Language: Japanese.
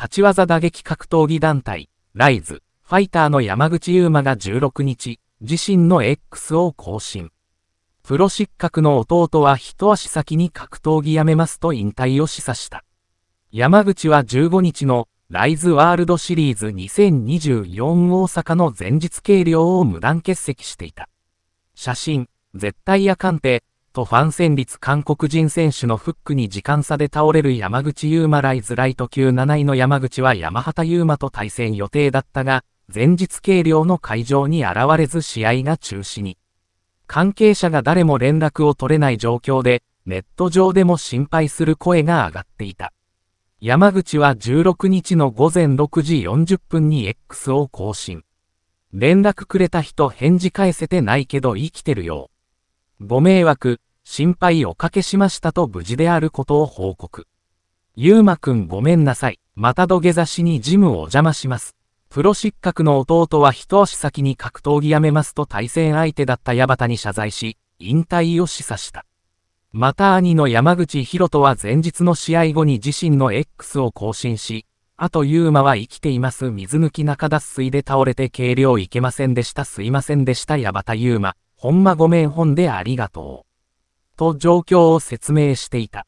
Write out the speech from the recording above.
立ち技打撃格闘技団体、ライズ、ファイターの山口優馬が16日、自身の X を更新。プロ失格の弟は一足先に格闘技やめますと引退を示唆した。山口は15日のライズワールドシリーズ2024大阪の前日計量を無断欠席していた。写真、絶対や鑑定、とファン戦率韓国人選手のフックに時間差で倒れる山口優馬ライズライト級7位の山口は山畑優馬と対戦予定だったが、前日計量の会場に現れず試合が中止に。関係者が誰も連絡を取れない状況で、ネット上でも心配する声が上がっていた。山口は16日の午前6時40分に X を更新。連絡くれた人返事返せてないけど生きてるよ。ご迷惑、心配おかけしましたと無事であることを報告。ゆうまくんごめんなさい。また土下座しにジムをお邪魔します。プロ失格の弟は一足先に格闘技やめますと対戦相手だった矢端に謝罪し、引退を示唆した。また兄の山口博人は前日の試合後に自身の X を更新し、あとユーマは生きています水抜き中脱水で倒れて軽量いけませんでしたすいませんでした矢端ユーマ、ほんまごめん本でありがとう。と状況を説明していた。